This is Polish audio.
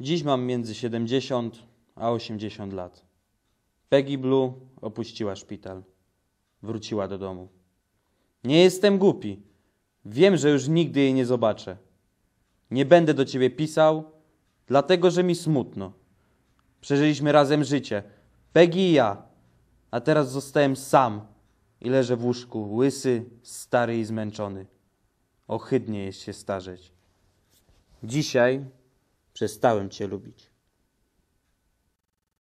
Dziś mam między 70 a 80 lat. Peggy Blue opuściła szpital. Wróciła do domu. Nie jestem głupi. Wiem, że już nigdy jej nie zobaczę. Nie będę do ciebie pisał, dlatego że mi smutno. Przeżyliśmy razem życie, Peggy i ja, a teraz zostałem sam i leżę w łóżku, łysy, stary i zmęczony. Ohydnie jest się starzeć. Dzisiaj przestałem Cię lubić.